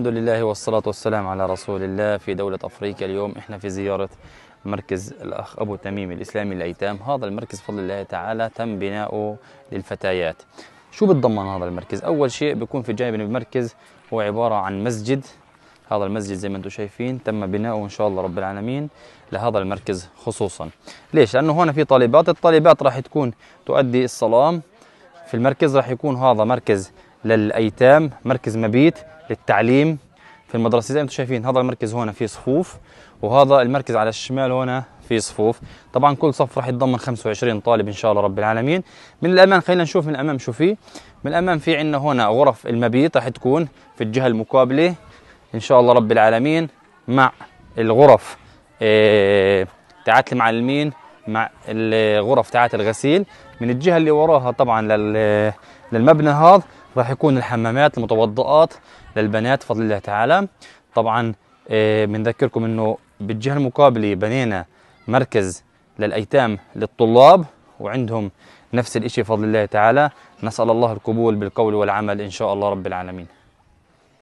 الحمد لله والصلاة والسلام على رسول الله في دولة أفريقيا اليوم إحنا في زيارة مركز الأخ أبو تميم الإسلامي للأيتام هذا المركز بفضل الله تعالى تم بناؤه للفتيات شو بتضمن هذا المركز؟ أول شيء بيكون في جانب المركز هو عبارة عن مسجد هذا المسجد زي ما انتم شايفين تم بناؤه ان شاء الله رب العالمين لهذا المركز خصوصا ليش لانه هون في طالبات الطالبات راح تكون تؤدي الصلاه في المركز راح يكون هذا مركز للايتام مركز مبيت للتعليم في المدرسه زي ما انتم شايفين هذا المركز هنا فيه صفوف وهذا المركز على الشمال هنا في صفوف طبعا كل صف راح يتضمن 25 طالب ان شاء الله رب العالمين من الامام خلينا نشوف من الامام شو فيه من الامام في عندنا هنا غرف المبيت راح تكون في الجهه المقابله ان شاء الله رب العالمين مع الغرف إيه تاعت المعلمين مع الغرف تاعت الغسيل من الجهه اللي وراها طبعا للمبنى هذا راح يكون الحمامات المتوضئات للبنات بفضل الله تعالى طبعا آه، بنذكركم انه بالجهه المقابله بنينا مركز للايتام للطلاب وعندهم نفس الشيء بفضل الله تعالى نسال الله القبول بالقول والعمل ان شاء الله رب العالمين